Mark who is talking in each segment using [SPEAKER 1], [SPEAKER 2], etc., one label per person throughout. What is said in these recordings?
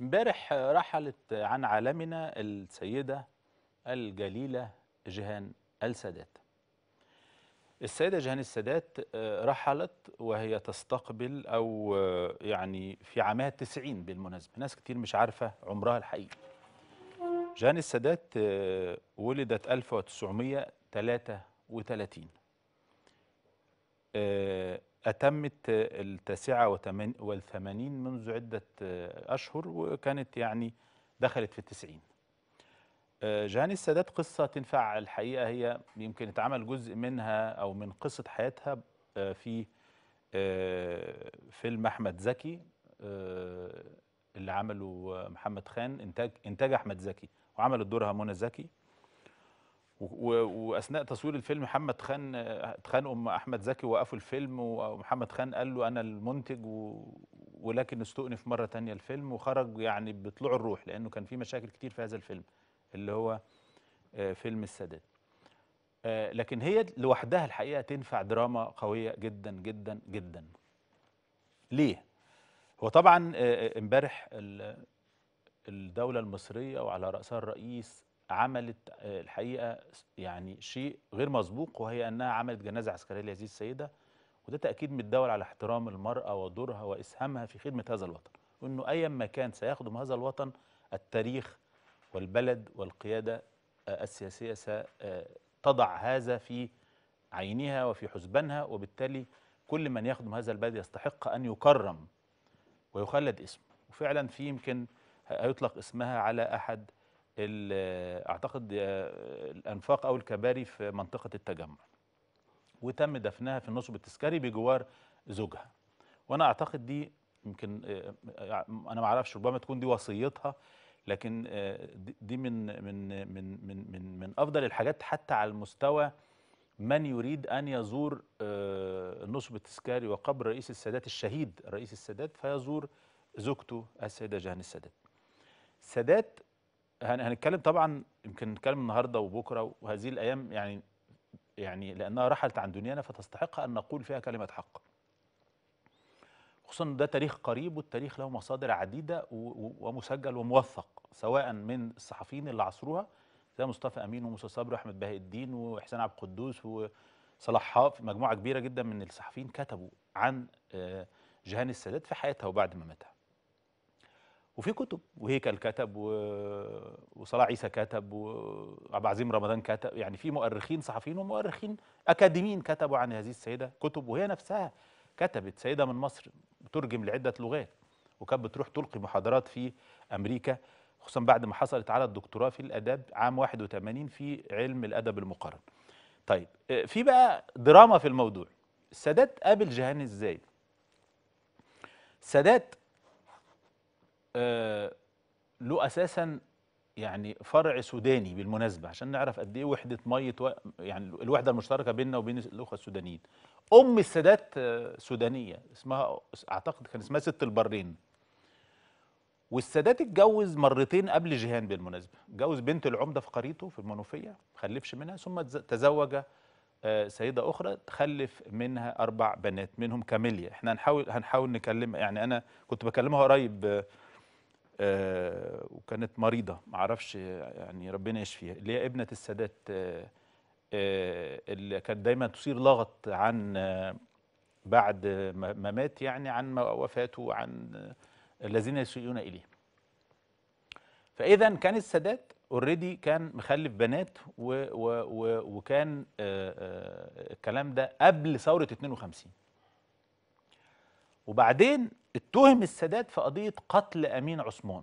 [SPEAKER 1] امبارح رحلت عن عالمنا السيدة الجليلة جهان السادات السيدة جهان السادات آه، رحلت وهي تستقبل أو آه، يعني في عامها التسعين بالمناسبة ناس كتير مش عارفة عمرها الحقيقي جهان السادات آه، ولدت 1933 آه، أتمت التاسعة والثمانين منذ عدة آه، أشهر وكانت يعني دخلت في التسعين آه، جهاني السادات قصة تنفع الحقيقة هي يمكن اتعمل جزء منها أو من قصة حياتها في فيلم أحمد زكي اللي عمله محمد خان إنتاج إنتاج أحمد زكي وعملت دورها منى زكي واثناء تصوير الفيلم محمد خان اتخانقوا مع احمد زكي وقفوا الفيلم ومحمد خان قال له انا المنتج و... ولكن استؤنف مره ثانيه الفيلم وخرج يعني بطلوع الروح لانه كان في مشاكل كتير في هذا الفيلم اللي هو آه، فيلم السادات آه، لكن هي لوحدها الحقيقه تنفع دراما قويه جدا جدا جدا ليه هو طبعا آه، امبارح الدوله المصريه وعلى راسها الرئيس عملت آه، الحقيقه يعني شيء غير مسبوق وهي انها عملت جنازه عسكريه لهذه السيده وده تاكيد من الدول على احترام المراه ودورها واسهامها في خدمه هذا الوطن وانه ايا ما كان سيخدم هذا الوطن التاريخ والبلد والقياده آه، السياسيه ستضع آه، هذا في عينها وفي حسبانها وبالتالي كل من يخدم هذا البلد يستحق ان يكرم ويخلد اسمه وفعلا في يمكن هيطلق اسمها على احد اعتقد آه، الانفاق او الكباري في منطقه التجمع وتم دفنها في النصب التذكاري بجوار زوجها وانا اعتقد دي يمكن آه، آه، انا ما اعرفش ربما تكون دي وصيتها لكن دي من من من من من, من افضل الحاجات حتى على المستوى من يريد ان يزور النصب التذكاري وقبر رئيس السادات الشهيد رئيس السادات فيزور زوجته السيده جهان السادات. السادات هنتكلم طبعا يمكن نتكلم النهارده وبكره وهذه الايام يعني يعني لانها رحلت عن دنيانا فتستحق ان نقول فيها كلمه حق. خصوصا ده تاريخ قريب والتاريخ له مصادر عديده ومسجل وموثق سواء من الصحفيين اللي عصروها زي مصطفى امين وموسى صبري واحمد بهاء الدين وحسين عبد القدوس وصلاح حاف مجموعه كبيره جدا من الصحفيين كتبوا عن آه، جهان السادات في حياتها وبعد ما ماتها. وفي كتب وهيكل كتب و... وصلاح عيسى كتب وعبد العظيم رمضان كتب يعني في مؤرخين صحفيين ومؤرخين اكاديميين كتبوا عن هذه السيده كتب وهي نفسها كتبت سيده من مصر بترجم لعده لغات وكانت بتروح تلقي محاضرات في امريكا خصوصا بعد ما حصلت على الدكتوراه في الاداب عام 81 في علم الادب المقارن. طيب آه، في بقى دراما في الموضوع السادات قابل جهان ازاي؟ السادات آه، له اساسا يعني فرع سوداني بالمناسبه عشان نعرف قد ايه وحده ميه يعني الوحده المشتركه بيننا وبين الاخوه السودانيين ام السادات آه، سودانيه اسمها اعتقد كان اسمها ست البرين والسادات اتجوز مرتين قبل جيهان بالمناسبه اتجوز بنت العمده في قريته في المنوفيه خلفش منها ثم تزوج آه، سيده اخرى تخلف منها اربع بنات منهم كاميليا احنا هنحاول هنحاول نكلم يعني انا كنت بكلمها قريب آه، وكانت مريضه ما يعني ربنا يشفيها اللي هي ابنه السادات آه، آه، اللي كانت دايما تصير لغط عن بعد ما مات يعني عن وفاته وعن الذين يسيئون اليه فاذا كان السادات اوريدي كان مخلف بنات و و و وكان الكلام ده قبل ثوره 52 وبعدين اتهم السادات في قضية قتل أمين عثمان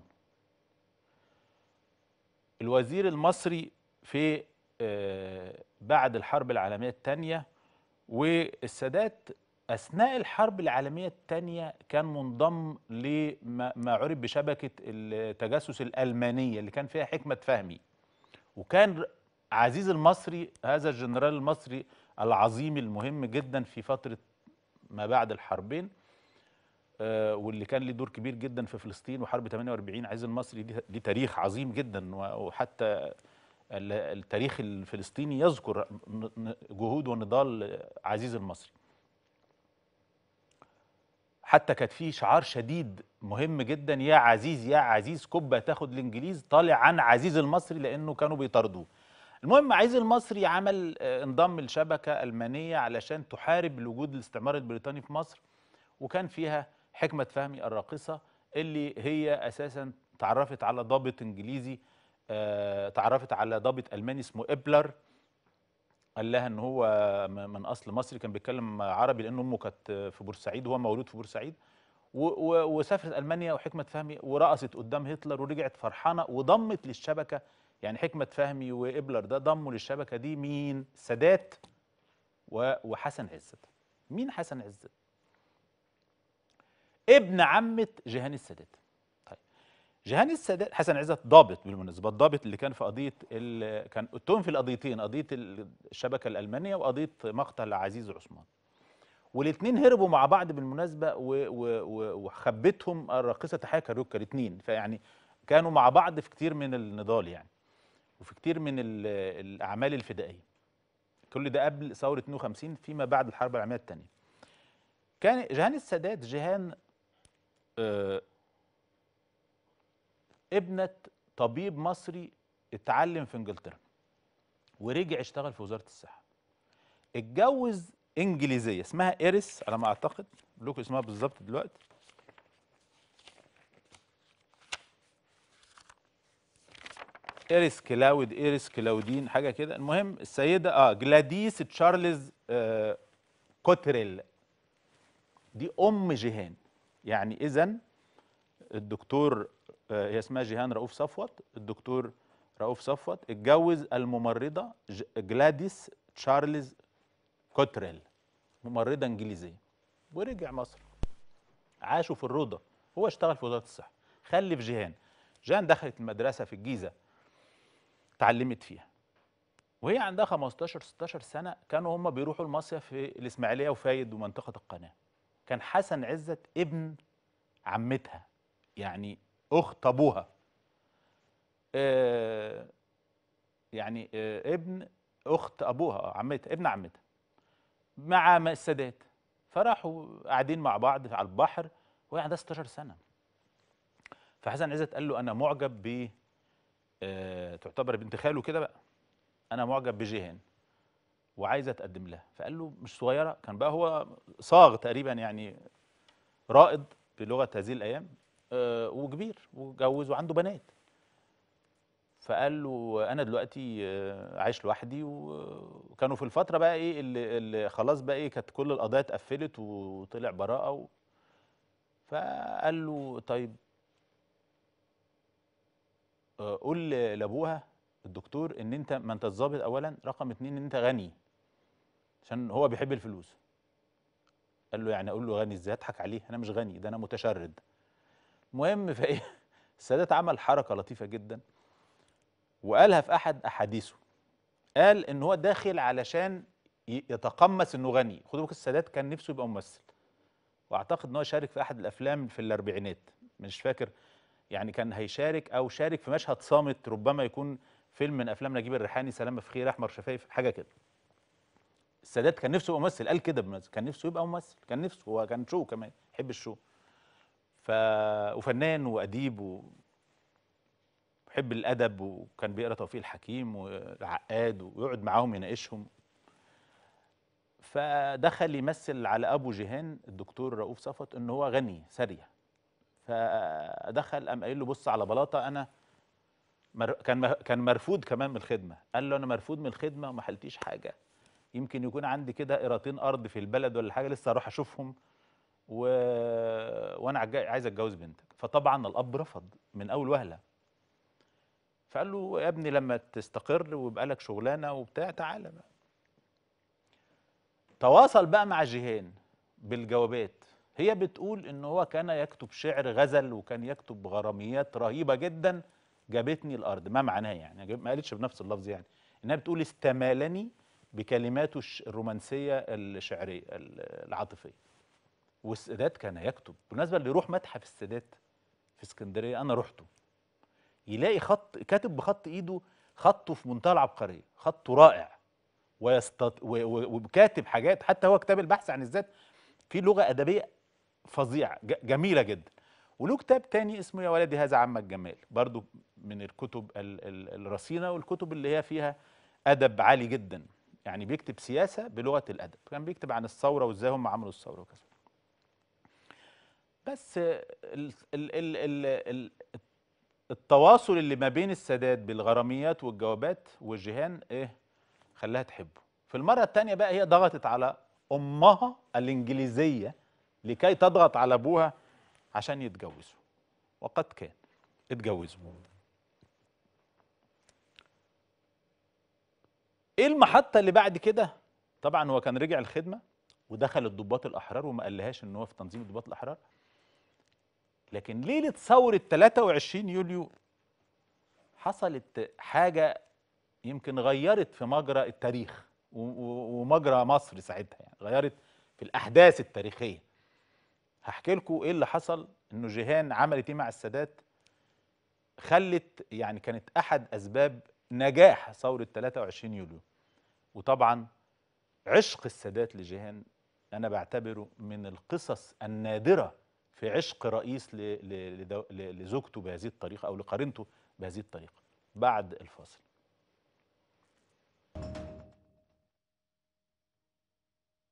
[SPEAKER 1] الوزير المصري في آه، بعد الحرب العالمية الثانية والسادات أثناء الحرب العالمية الثانية كان منضم لما عرف بشبكة التجسس الألمانية اللي كان فيها حكمة فهمي وكان عزيز المصري هذا الجنرال المصري العظيم المهم جدا في فترة ما بعد الحربين آه، واللي كان ليه دور كبير جدا في فلسطين وحرب 48 عايز المصري دي تاريخ عظيم جدا وحتى التاريخ الفلسطيني يذكر جهود ونضال عزيز المصري حتى كانت في شعار شديد مهم جدا يا عزيز يا عزيز كبه تاخد الانجليز طالع عن عزيز المصري لانه كانوا بيطاردوه المهم عزيز المصري عمل آه، انضم لشبكه المانيه علشان تحارب الوجود الاستعمار البريطاني في مصر وكان فيها حكمة فهمي الراقصة اللي هي أساسا تعرفت على ضابط إنجليزي آه، تعرفت على ضابط ألماني اسمه إبلر قال لها ان هو من اصل مصري كان بيتكلم عربي لان امه كانت في بورسعيد وهو مولود في بورسعيد وسافرت المانيا وحكمه فهمي ورقصت قدام هتلر ورجعت فرحانه وضمت للشبكه يعني حكمه فهمي وابلر ده ضموا للشبكه دي مين؟ سادات وحسن عزت. مين حسن عزت؟ ابن عمة جيهان السادات طيب جيهان السادات حسن عزت ضابط بالمناسبة الضابط اللي كان في قضية كان اتهم في القضيتين قضية الشبكة الألمانية وقضية مقتل عزيز عثمان والاثنين هربوا مع بعض بالمناسبة وخبتهم الراقصة تحية كاروكا الاثنين فيعني كانوا مع بعض في كتير من النضال يعني وفي كتير من الأعمال الفدائية كل ده قبل ثورة 52 فيما بعد الحرب العالمية الثانية كان جهان السادات جهان آه، ابنة طبيب مصري اتعلم في انجلترا ورجع اشتغل في وزاره الصحه اتجوز انجليزيه اسمها ايريس على ما اعتقد لكم اسمها بالظبط دلوقتي ايريس كلاود ايريس كلاودين حاجه كده المهم السيده اه جلاديس تشارلز آه كوتريل دي ام جيهان يعني إذا الدكتور آه، هي اسمها جيهان رؤوف صفوت الدكتور رؤوف صفوت اتجوز الممرضة جلاديس تشارلز كوتريل ممرضة إنجليزية ورجع مصر عاشوا في الروضة هو اشتغل في وزارة الصحة خلف جيهان جيهان دخلت المدرسة في الجيزة اتعلمت فيها وهي عندها 15 16 سنة كانوا هم بيروحوا المصيف في الإسماعيلية وفايد ومنطقة القناة كان حسن عزت ابن عمتها يعني اخت ابوها آه، يعني آه، ابن اخت ابوها آه، عمتها ابن عمتها مع السادات فراحوا قاعدين مع بعض على البحر وهي عندها 16 سنه فحسن عزت قال له انا معجب ب تعتبر بنت خاله كده بقى انا معجب بجيهان وعايزه تقدم لها فقال له مش صغيره كان بقى هو صاغ تقريبا يعني رائد بلغه هذه الايام أه وكبير وجوز وعنده بنات فقال له انا دلوقتي آه، عايش لوحدي وكانوا في الفتره بقى ايه اللي, اللي خلاص بقى ايه كانت كل القضايا اتقفلت وطلع براءه و... فقال له طيب آه، قول لابوها الدكتور ان انت ما انت الظابط اولا رقم اتنين ان انت غني عشان هو بيحب الفلوس قال له يعني اقول له غني ازاي اضحك عليه انا مش غني ده انا متشرد المهم فايه السادات عمل حركه لطيفه جدا وقالها في احد احاديثه قال ان هو داخل علشان يتقمص انه غني خدوا بالك السادات كان نفسه يبقى ممثل واعتقد ان هو شارك في احد الافلام في الاربعينات مش فاكر يعني كان هيشارك او شارك في مشهد صامت ربما يكون فيلم من افلام نجيب الريحاني سلامه في خير احمر شفايف حاجه كده السادات كان نفسه يبقى ممثل قال كده بمثل كان نفسه يبقى ممثل كان نفسه هو كان شو كمان يحب الشو ف وفنان واديب و... بيحب الادب وكان بيقرا توفيق الحكيم والعقاد ويقعد معاهم يناقشهم فدخل يمثل على ابو جيهان الدكتور رؤوف صفت ان هو غني سريع فدخل قام قايل له بص على بلاطه انا مر... كان كان مرفوض كمان من الخدمه قال له انا مرفوض من الخدمه وما حلتيش حاجه يمكن يكون عندي كده قراتين ارض في البلد ولا حاجه لسه اروح اشوفهم و... وانا عايز اتجوز بنتك فطبعا الاب رفض من اول وهله فقال له يا ابني لما تستقر ويبقى لك شغلانه وبتاع تعالى بقى تواصل بقى مع جيهان بالجوابات هي بتقول ان هو كان يكتب شعر غزل وكان يكتب غراميات رهيبه جدا جابتني الارض ما معناه يعني ما قالتش بنفس اللفظ يعني انها بتقول استمالني بكلماته الرومانسيه الشعريه العاطفيه والسادات كان يكتب بالمناسبه اللي يروح متحف السادات في اسكندريه انا رحته يلاقي خط كاتب بخط ايده خطه في منتهى العبقريه خطه رائع ويستط... و... و... وكاتب حاجات حتى هو كتاب البحث عن الذات في لغه ادبيه فظيعه ج... جميله جدا وله كتاب تاني اسمه يا ولدي هذا عم الجمال برضو من الكتب ال... ال... الرصينه والكتب اللي هي فيها ادب عالي جدا يعني بيكتب سياسه بلغه الادب كان بيكتب عن الثوره وازاي هم عملوا الثوره وكذا بس ال ال ال التواصل اللي ما بين السادات بالغراميات والجوابات والجهان ايه خلاها تحبه في المره الثانيه بقى هي ضغطت على امها الانجليزيه لكي تضغط على ابوها عشان يتجوزوا وقد كان اتجوزوا ايه المحطه اللي بعد كده طبعا هو كان رجع الخدمه ودخل الضباط الاحرار وما قالهاش ان هو في تنظيم الضباط الاحرار لكن ليله ثوره 23 يوليو حصلت حاجه يمكن غيرت في مجرى التاريخ ومجرى مصر ساعتها يعني غيرت في الاحداث التاريخيه هحكي لكم ايه اللي حصل انه جيهان عملت ايه مع السادات خلت يعني كانت احد اسباب نجاح ثورة 23 يوليو وطبعا عشق السادات لجيهان أنا بعتبره من القصص النادرة في عشق رئيس لزوجته بهذه الطريقة أو لقارنته بهذه الطريقة بعد الفاصل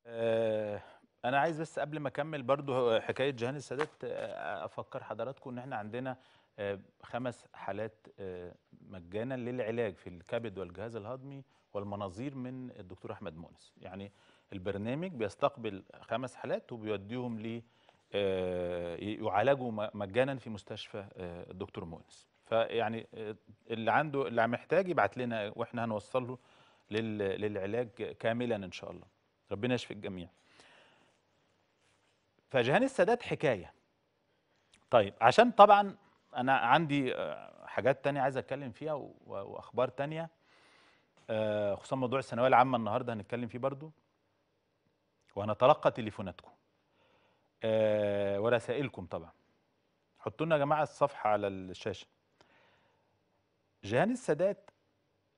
[SPEAKER 1] آه، أنا عايز بس قبل ما أكمل برضو حكاية جهان السادات آه، أفكر حضراتكم إن إحنا عندنا آه، خمس حالات آه، مجانا للعلاج في الكبد والجهاز الهضمي والمناظير من الدكتور احمد مؤنس يعني البرنامج بيستقبل خمس حالات وبيوديهم ل آه، يعالجوا مجانا في مستشفى الدكتور مؤنس فيعني اللي عنده اللي محتاج يبعت لنا واحنا هنوصل له للعلاج كاملا ان شاء الله ربنا يشفي الجميع فجهان السادات حكايه طيب عشان طبعا انا عندي آه، حاجات تانية عايز اتكلم فيها واخبار تانية آه، خصوصا موضوع الثانويه العامه النهارده هنتكلم فيه برضو وهنتلقى تليفوناتكم آه، ورسائلكم طبعا حطوا لنا يا جماعه الصفحه على الشاشه جيهان السادات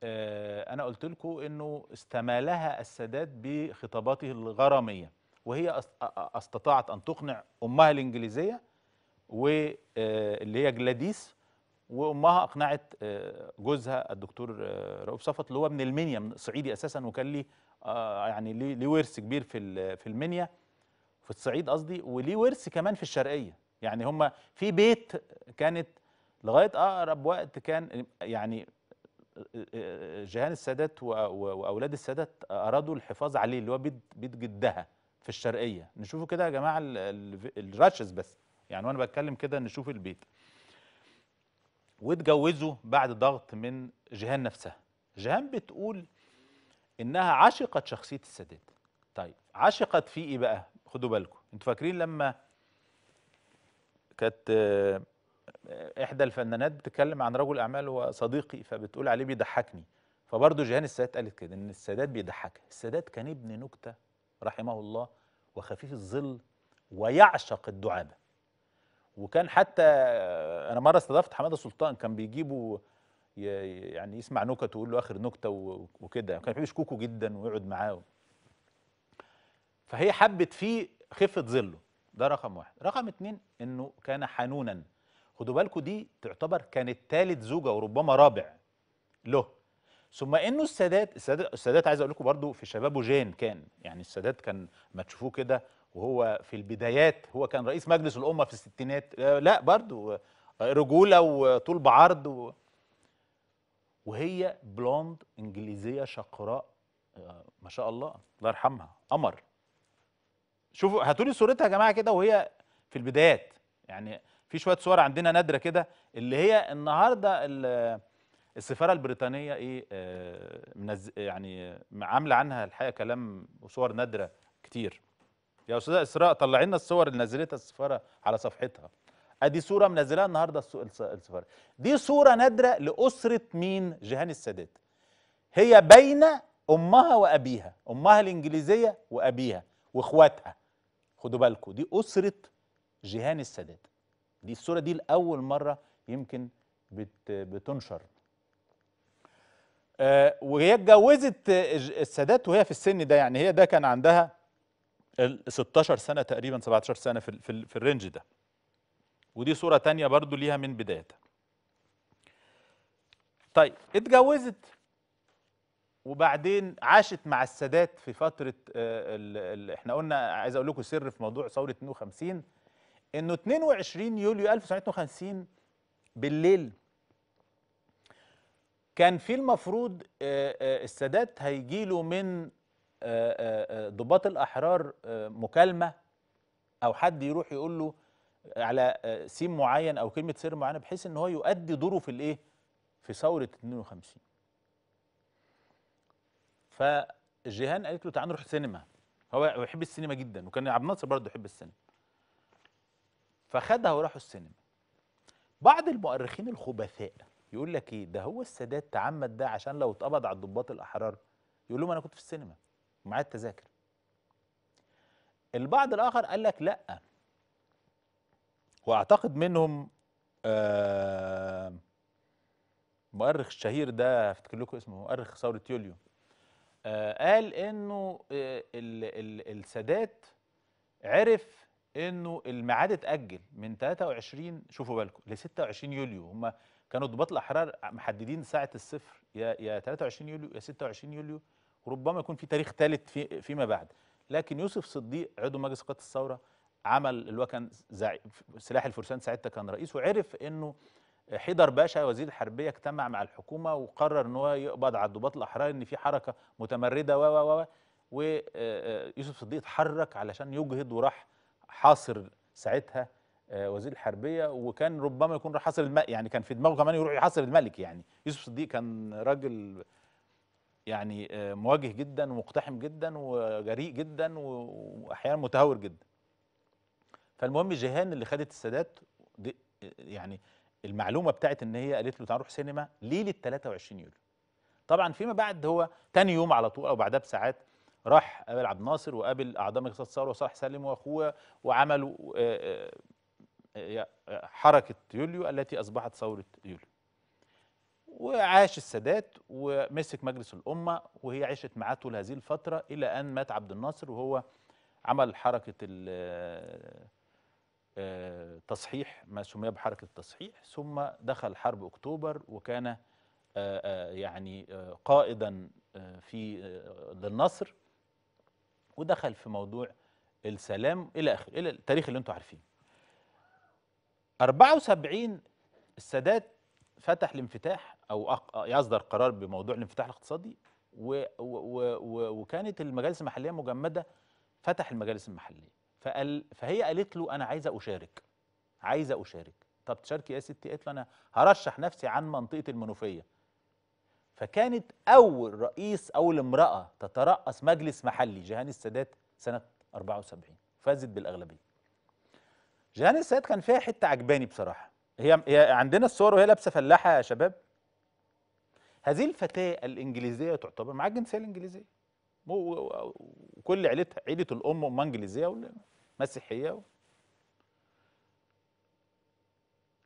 [SPEAKER 1] انا قلت لكم انه استمالها السادات بخطاباته الغراميه وهي استطاعت ان تقنع امها الانجليزيه واللي آه، هي جلاديس وامها اقنعت آه، جوزها الدكتور آه، رؤوف صفت اللي هو من المنيا من صعيدي اساسا وكان ليه يعني ليه ورث كبير في في المنيا في الصعيد قصدي وليه ورث كمان في الشرقيه يعني هم في بيت كانت لغايه اقرب وقت كان يعني جيهان السادات واولاد السادات ارادوا الحفاظ عليه اللي هو بيت بيت جدها في الشرقيه نشوفوا كده يا جماعه الراشز بس يعني وانا بتكلم كده نشوف البيت واتجوزوا بعد ضغط من جيهان نفسها جيهان بتقول انها عشقت شخصيه السادات طيب عشقت في ايه بقى خدوا بالكم انتوا فاكرين لما كانت آه، احدى الفنانات بتتكلم عن رجل اعمال هو صديقي فبتقول عليه بيضحكني فبرضه جيهان السادات قالت كده ان السادات بيضحكها السادات كان ابن نكته رحمه الله وخفيف الظل ويعشق الدعابه وكان حتى انا مره استضفت حماده سلطان كان بيجيبه يعني يسمع نكت ويقول له اخر نكته وكده كان بيحب شكوكو جدا ويقعد معاه فهي حبت فيه خفه ظله ده رقم واحد رقم اتنين انه كان حنونا خدوا بالكم دي تعتبر كانت ثالث زوجه وربما رابع له ثم انه السادات السادات, السادات عايز اقول لكم برده في شبابه جان كان يعني السادات كان ما تشوفوه كده وهو في البدايات هو كان رئيس مجلس الأمة في الستينات آه، لا برضو آه، رجولة وطول بعرض و... وهي بلوند إنجليزية شقراء آه، ما شاء الله الله يرحمها قمر شوفوا هاتوا لي صورتها يا جماعة كده وهي في البدايات يعني في شوية صور عندنا نادرة كده اللي هي النهاردة السفارة البريطانية إيه منز... يعني عاملة عنها الحقيقة كلام وصور نادرة كتير يا استاذه اسراء طلعي لنا الصور اللي نزلتها السفاره على صفحتها ادي صوره منزلها النهارده السفاره دي صوره نادره لاسره مين جيهان السادات هي بين امها وابيها امها الانجليزيه وابيها واخواتها خدوا بالكم دي اسره جيهان السادات دي الصوره دي لاول مره يمكن بتنشر آه، وهي اتجوزت آه، السادات وهي في السن ده يعني هي ده كان عندها ال 16 سنه تقريبا 17 سنه في في, في الرينج ده ودي صوره ثانيه برضو ليها من بدايتها طيب اتجوزت وبعدين عاشت مع السادات في فتره آه، ال احنا قلنا عايز اقول لكم سر في موضوع ثوره 52 انه 22 يوليو 1952 بالليل كان في المفروض آه، آه، السادات هيجي له من آه، آه، آه، ضباط الاحرار مكالمه او حد يروح يقول له على سيم معين او كلمه سر معينه بحيث ان هو يؤدي دوره في الايه في ثوره 52 فجيهان قالت له تعال نروح سينما هو بيحب السينما جدا وكان عبد الناصر برضه يحب السينما فخدها وراحوا السينما بعض المؤرخين الخبثاء يقول لك ايه ده هو السادات تعمد ده عشان لو اتقبض على الضباط الاحرار يقول لهم انا كنت في السينما معاه التذاكر البعض الآخر قال لك لأ وأعتقد منهم آه مؤرخ الشهير ده افتكر لكم اسمه مؤرخ ثورة يوليو آه قال انه آه السادات عرف انه الميعاد اتأجل من 23 شوفوا بالكم ل 26 يوليو هم كانوا ضباط الاحرار محددين ساعة الصفر يا يا 23 يوليو يا 26 يوليو وربما يكون في تاريخ ثالث في فيما بعد لكن يوسف صديق عضو مجلس قادة الثورة عمل اللي هو كان سلاح الفرسان ساعتها كان رئيس وعرف انه حيدر باشا وزير الحربيه اجتمع مع الحكومه وقرر ان هو يقبض على الضباط الاحرار ان في حركه متمرده و و و ويوسف آه، صديق اتحرك علشان يجهد وراح حاصر ساعتها آه، وزير الحربيه وكان ربما يكون راح حاصر الملك يعني كان في دماغه كمان يروح يحاصر الملك يعني يوسف صديق كان راجل يعني آه، مواجه جدا ومقتحم جدا وجريء جدا واحيانا متهور جدا فالمهم جيهان اللي خدت السادات آه، يعني المعلومه بتاعت ان هي قالت له تعال نروح سينما ليله 23 يوليو طبعا فيما بعد هو تاني يوم على طول او بعدها بساعات راح قابل عبد الناصر وقابل اعضاء مجلس الثوره وصالح سالم واخوه وعملوا آه، حركه يوليو التي اصبحت ثوره يوليو وعاش السادات ومسك مجلس الأمة وهي عشت معاه طول هذه الفترة إلى أن مات عبد الناصر وهو عمل حركة التصحيح آه، ما سمي بحركة التصحيح ثم دخل حرب أكتوبر وكان آه، آه، يعني قائدا في للنصر ودخل في موضوع السلام إلى آخر إلى التاريخ اللي أنتم عارفينه 74 السادات فتح الانفتاح او يصدر قرار بموضوع الانفتاح الاقتصادي و و و وكانت المجالس المحليه مجمده فتح المجالس المحليه فقال فهي قالت له انا عايزه اشارك عايزه اشارك طب تشاركي يا ستي قالت له انا هرشح نفسي عن منطقه المنوفيه فكانت اول رئيس اول امراه تترأس مجلس محلي جهان السادات سنه 74 فازت بالاغلبيه جهان السادات كان فيها حته عجباني بصراحه هي هي عندنا الصور وهي لابسه فلاحه يا شباب هذه الفتاه الانجليزيه تعتبر معاها الجنسيه الانجليزيه وكل عيلتها عيله الام امها انجليزيه ومسيحيه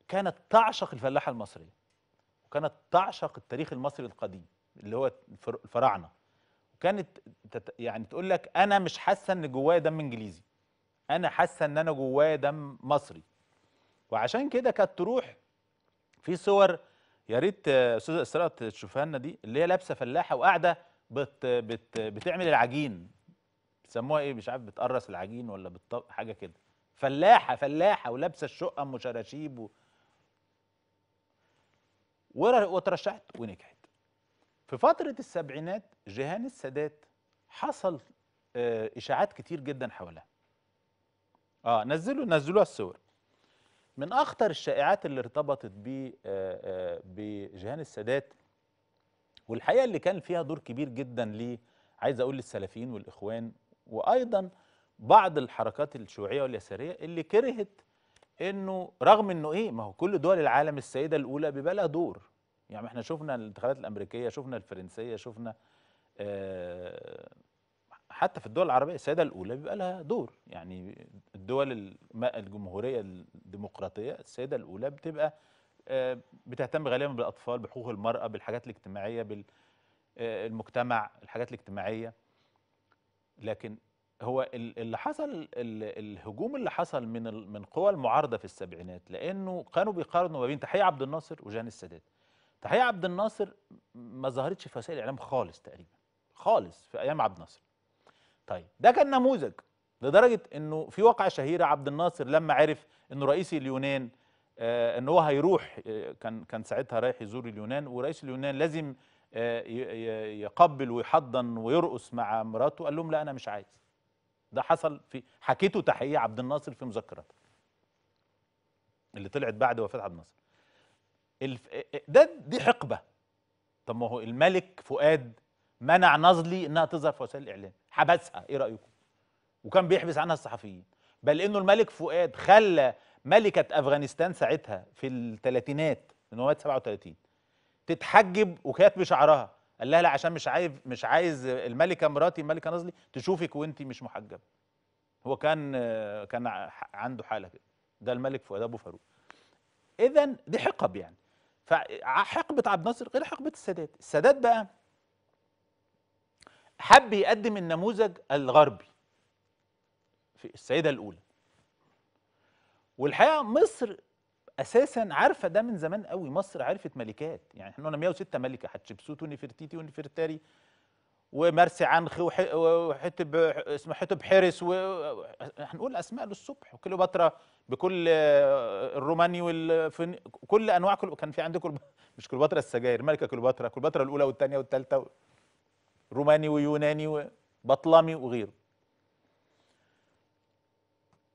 [SPEAKER 1] كانت تعشق الفلاحه المصريه وكانت تعشق التاريخ المصري القديم اللي هو الفراعنه وكانت يعني تقول لك انا مش حاسه ان جوايا دم انجليزي انا حاسه ان انا جوايا دم مصري وعشان كده كانت تروح في صور يا ريت استاذه اسراء تشوفها لنا دي اللي هي لابسه فلاحه وقاعده بت بت بتعمل العجين بيسموها ايه مش عارف بتقرص العجين ولا حاجه كده فلاحه فلاحه ولابسه الشقه ام شراشيب و... وترشحت ونجحت في فتره السبعينات جيهان السادات حصل آه، اشاعات كتير جدا حولها اه نزلوا نزلوها الصور من اخطر الشائعات اللي ارتبطت ب آه، آه، بجهان السادات والحقيقه اللي كان فيها دور كبير جدا ل عايز اقول للسلفيين والاخوان وايضا بعض الحركات الشيوعيه واليساريه اللي كرهت انه رغم انه ايه ما هو كل دول العالم السيده الاولى بيبقى لها دور يعني احنا شفنا الانتخابات الامريكيه شفنا الفرنسيه شفنا آه حتى في الدول العربية السيدة الأولى بيبقى لها دور يعني الدول الجمهورية الديمقراطية السيدة الأولى بتبقى آه، بتهتم غالبا بالأطفال بحقوق المرأة بالحاجات الاجتماعية بالمجتمع آه، الحاجات الاجتماعية لكن هو اللي حصل الهجوم اللي حصل من من قوى المعارضه في السبعينات لانه كانوا بيقارنوا ما بين تحيه عبد الناصر وجان السادات. تحيه عبد الناصر ما ظهرتش في وسائل الاعلام خالص تقريبا خالص في ايام عبد الناصر. طيب ده كان نموذج لدرجه انه في واقعه شهيره عبد الناصر لما عرف انه رئيس اليونان آه ان هو هيروح آه كان كان ساعتها رايح يزور اليونان ورئيس اليونان لازم آه يقبل ويحضن ويرقص مع مراته قال لهم لا انا مش عايز ده حصل في حكيته تحقيق عبد الناصر في مذكراته اللي طلعت بعد وفاه عبد الناصر آه، آه، ده دي حقبه طب ما هو الملك فؤاد منع نظلي انها تظهر في وسائل الاعلام حبسها ايه رايكم وكان بيحبس عنها الصحفيين بل انه الملك فؤاد خلى ملكه افغانستان ساعتها في الثلاثينات من نواه 37 تتحجب وكانت بشعرها قال لها لا عشان مش عايز مش عايز الملكه مراتي الملكه نظلي تشوفك وانت مش محجبه هو كان كان عنده حاله كده ده الملك فؤاد ابو فاروق اذا دي حقب يعني فحقبه عبد الناصر غير حقبه السادات السادات بقى حب يقدم النموذج الغربي في السيدة الأولى والحقيقة مصر اساسا عارفه ده من زمان قوي مصر عرفت ملكات يعني احنا قلنا 106 ملكه حتشبسوت ونفرتيتي ونفرتاري ومرسي عنخ وحتب اسمه حتب حرس هنقول اسماء للصبح وكليوباترا بكل الروماني والفن كل انواع كل كان في عندكم مش كليوباترا السجاير ملكه كليوباترا كليوباترا الاولى والثانيه والثالثه روماني ويوناني وبطلمي وغيره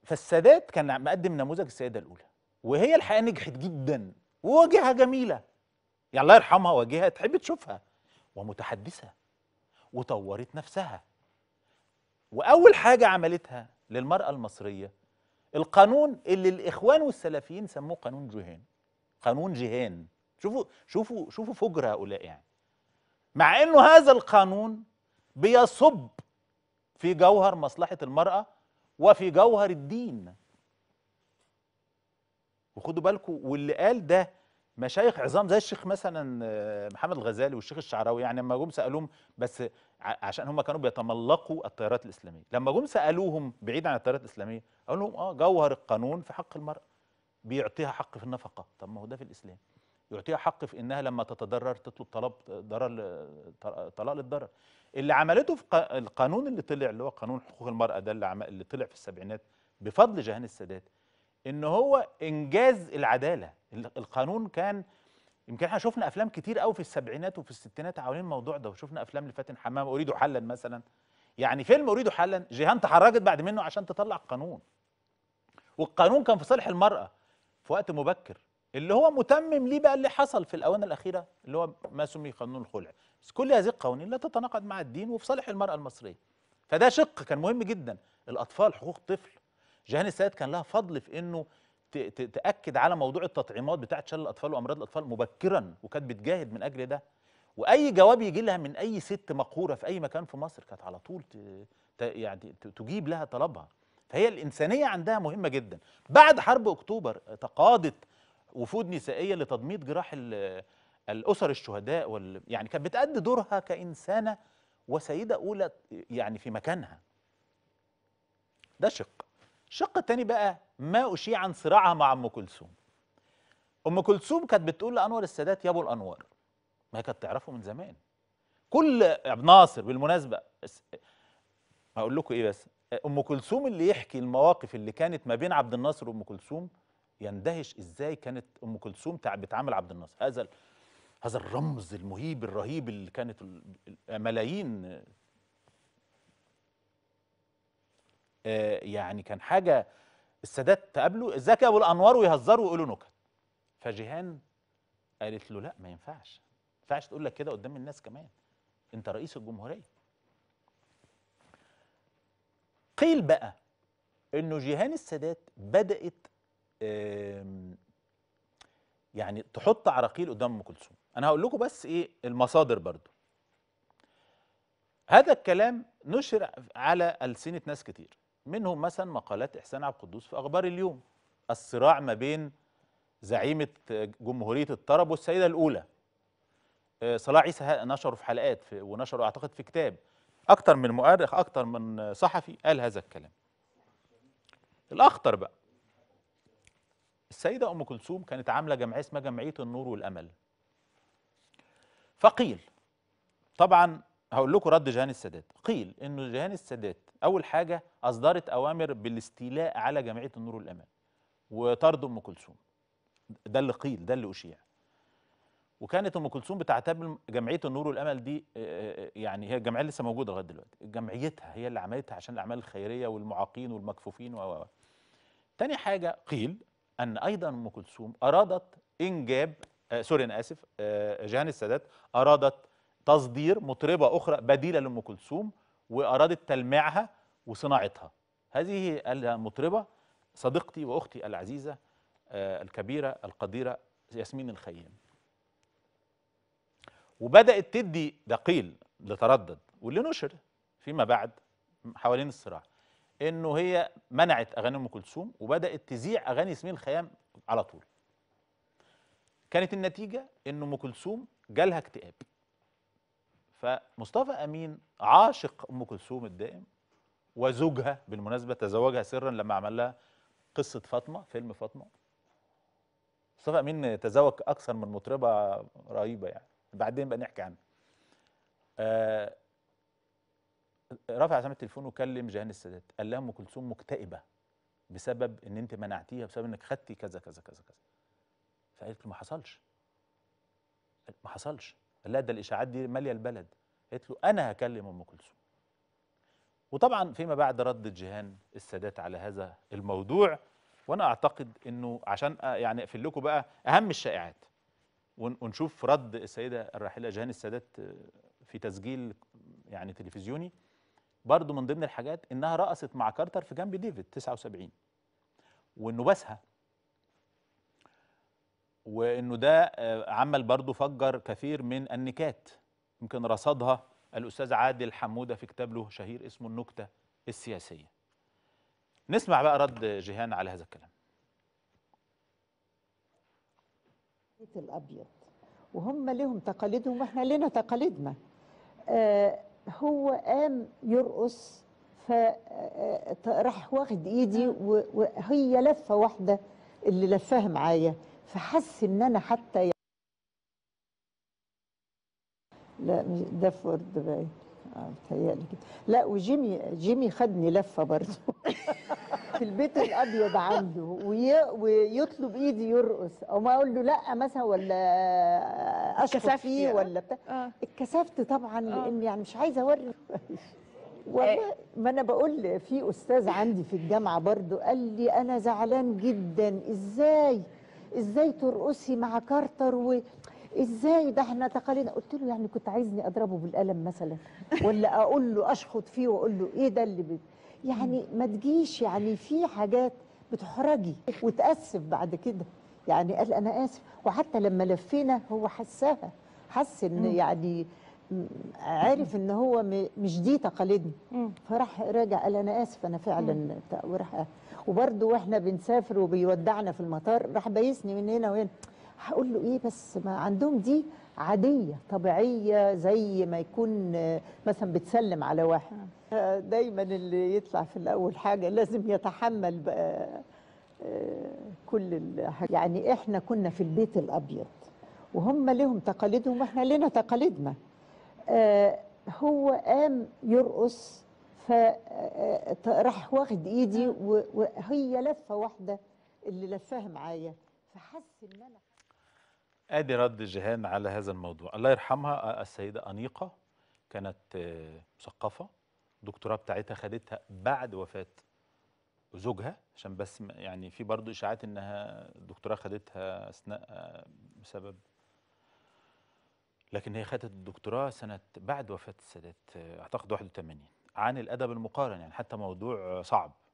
[SPEAKER 1] فالسادات كان مقدم نموذج السيدة الأولى وهي الحقيقة نجحت جدا وواجهة جميلة يعني الله يرحمها واجهة تحب تشوفها ومتحدثة وطورت نفسها وأول حاجة عملتها للمرأة المصرية القانون اللي الإخوان والسلفيين سموه قانون جهان قانون جهان شوفوا شوفوا شوفوا فجر هؤلاء يعني مع انه هذا القانون بيصب في جوهر مصلحه المراه وفي جوهر الدين وخدوا بالكم واللي قال ده مشايخ عظام زي الشيخ مثلا آه، محمد الغزالي والشيخ الشعراوي يعني لما جم سالوهم بس عشان هم كانوا بيتملقوا التيارات الاسلاميه لما جم سالوهم بعيد عن التيارات الاسلاميه قالوا لهم اه جوهر القانون في حق المراه بيعطيها حق في النفقه طب ما هو ده في الاسلام يعطيها حق في انها لما تتضرر تطلب طلب ضرر طلاق للضرر اللي عملته في القانون اللي طلع اللي هو قانون حقوق المرأة ده اللي, اللي طلع في السبعينات بفضل جهان السادات ان هو انجاز العدالة القانون كان يمكن احنا شفنا افلام كتير قوي في السبعينات وفي الستينات حوالين الموضوع ده وشفنا افلام لفاتن حمام اريد حلا مثلا يعني فيلم اريد حلا جيهان تحرجت بعد منه عشان تطلع قانون والقانون كان في صالح المرأة في وقت مبكر اللي هو متمم ليه بقى اللي حصل في الاونه الاخيره اللي هو ما سمي قانون الخلع بس كل هذه القوانين لا تتناقض مع الدين وفي صالح المراه المصريه فده شق كان مهم جدا الاطفال حقوق الطفل جهان السيد كان لها فضل في انه تاكد على موضوع التطعيمات بتاعه شلل الاطفال وامراض الاطفال مبكرا وكانت بتجاهد من اجل ده واي جواب يجي لها من اي ست مقهوره في اي مكان في مصر كانت على طول يعني تجيب لها طلبها فهي الانسانيه عندها مهمه جدا بعد حرب اكتوبر تقاضت وفود نسائيه لتضميد جراح الاسر الشهداء وال يعني كانت بتأدي دورها كانسانه وسيده اولى يعني في مكانها ده شق الشق الثاني بقى ما أشيع عن صراعها مع أم كلثوم أم كلثوم كانت بتقول لأنور السادات يا أبو الأنوار ما هي كانت تعرفه من زمان كل عبد ناصر بالمناسبة هقول لكم إيه بس أم كلثوم اللي يحكي المواقف اللي كانت ما بين عبد الناصر وأم كلثوم يندهش ازاي كانت ام كلثوم بتعامل عبد الناصر هذا هذا الرمز المهيب الرهيب اللي كانت ملايين آه، يعني كان حاجه السادات تقابله ازيك يا ابو الانوار ويهزروا ويقولوا نكت فجيهان قالت له لا ما ينفعش ما ينفعش تقول لك كده قدام الناس كمان انت رئيس الجمهوريه قيل بقى انه جيهان السادات بدات يعني تحط عراقيل قدام ام كلثوم انا هقول لكم بس ايه المصادر برضو هذا الكلام نشر على السنه ناس كتير منهم مثلا مقالات احسان عبد القدوس في اخبار اليوم الصراع ما بين زعيمه جمهوريه الطرب والسيده الاولى آه، صلاح عيسى نشره في حلقات ونشره اعتقد في كتاب اكتر من مؤرخ اكتر من صحفي قال هذا الكلام الاخطر بقى السيدة أم كلثوم كانت عاملة جمعية اسمها جمعية النور والأمل فقيل طبعا هقول لكم رد جهان السادات قيل انه جهان السادات اول حاجه اصدرت اوامر بالاستيلاء على جمعيه النور والأمل وطرد ام كلثوم ده اللي قيل ده اللي اشيع وكانت ام كلثوم بتعتبر جمعيه النور والامل دي آه، آه، يعني هي الجمعيه لسه موجوده لغايه دلوقتي جمعيتها هي اللي عملتها عشان الاعمال الخيريه والمعاقين والمكفوفين و تاني حاجه قيل أن أيضا أم كلثوم أرادت إنجاب آه سوري أنا آسف آه جهان السادات أرادت تصدير مطربة أخرى بديلة لأم كلثوم وأرادت تلميعها وصناعتها هذه المطربة صديقتي وأختي العزيزة آه الكبيرة القديرة ياسمين الخيام وبدأت تدي دقيل لتردد واللي نشر فيما بعد حوالين الصراع انه هي منعت اغاني ام كلثوم وبدات تذيع اغاني ياسمين الخيام على طول كانت النتيجه ان ام كلثوم جالها اكتئاب فمصطفى امين عاشق ام كلثوم الدائم وزوجها بالمناسبه تزوجها سرا لما عمل لها قصه فاطمه فيلم فاطمه مصطفى امين تزوج اكثر من مطربه رهيبه يعني بعدين بقى نحكي عنها آه رفع عزام التليفون وكلم جيهان السادات قال لها ام كلثوم مكتئبه بسبب ان انت منعتيها بسبب انك خدتي كذا كذا كذا كذا فقالت له ما حصلش ما حصلش قال لها ده الاشاعات دي ماليه البلد قالت له انا هكلم ام كلثوم وطبعا فيما بعد ردت جيهان السادات على هذا الموضوع وانا اعتقد انه عشان يعني اقفل لكم بقى اهم الشائعات ونشوف رد السيده الراحله جيهان السادات في تسجيل يعني تلفزيوني برضو من ضمن الحاجات انها رقصت مع كارتر في جنب ديفيد 79 وانه باسها وانه ده آه، عمل برضو فجر كثير من النكات يمكن رصدها الاستاذ عادل حموده في كتاب له شهير اسمه النكته السياسيه نسمع بقى رد جيهان على هذا الكلام
[SPEAKER 2] الابيض وهم لهم تقاليدهم واحنا لنا تقاليدنا آه، هو قام يرقص فراح آه، آه، واخد ايدي نعم. وهي لفه واحده اللي لفاها معايا فحس ان انا حتى لا ده فورد باين اه كده لا وجيمي جيمي خدني لفه برضه في البيت الابيض عنده وي... ويطلب ايدي يرقص او ما اقول له لا مثلا ولا اشخط فيه ولا بتاع آه. اتكسفت طبعا آه. لان يعني مش عايزه اوري والله آه. ما انا بقول في استاذ عندي في الجامعه برضه قال لي انا زعلان جدا ازاي ازاي ترقصي مع كارتر و ازاي ده احنا تقاليدنا قلت له يعني كنت عايزني اضربه بالقلم مثلا ولا اقول له اشخط فيه واقول له ايه ده اللي بي... يعني ما تجيش يعني في حاجات بتحرجي وتاسف بعد كده يعني قال انا اسف وحتى لما لفينا هو حسها حس ان يعني عارف ان هو مش دي تقاليدنا فراح راجع قال انا اسف انا فعلا وراح وبرده واحنا بنسافر وبيودعنا في المطار راح بايسني من هنا وهنا هقول له ايه بس ما عندهم دي عاديه طبيعيه زي ما يكون مثلا بتسلم على واحد دايما اللي يطلع في الاول حاجه لازم يتحمل بقى آه، كل الحاجة. يعني احنا كنا في البيت الابيض وهم لهم تقاليدهم واحنا لنا تقاليدنا آه، هو قام يرقص فراح آه، واخد ايدي وهي لفه واحده اللي لفاها معايا فحس ان انا
[SPEAKER 1] ادي رد جيهان على هذا الموضوع الله يرحمها آه، السيده انيقه كانت آه، مثقفه الدكتوراه بتاعتها خدتها بعد وفاه زوجها عشان بس يعني في برضه اشاعات انها الدكتوراه خدتها اثناء آه، بسبب لكن هي خدت الدكتوراه سنه بعد وفاه السادات اعتقد 81 عن الادب المقارن يعني حتى موضوع صعب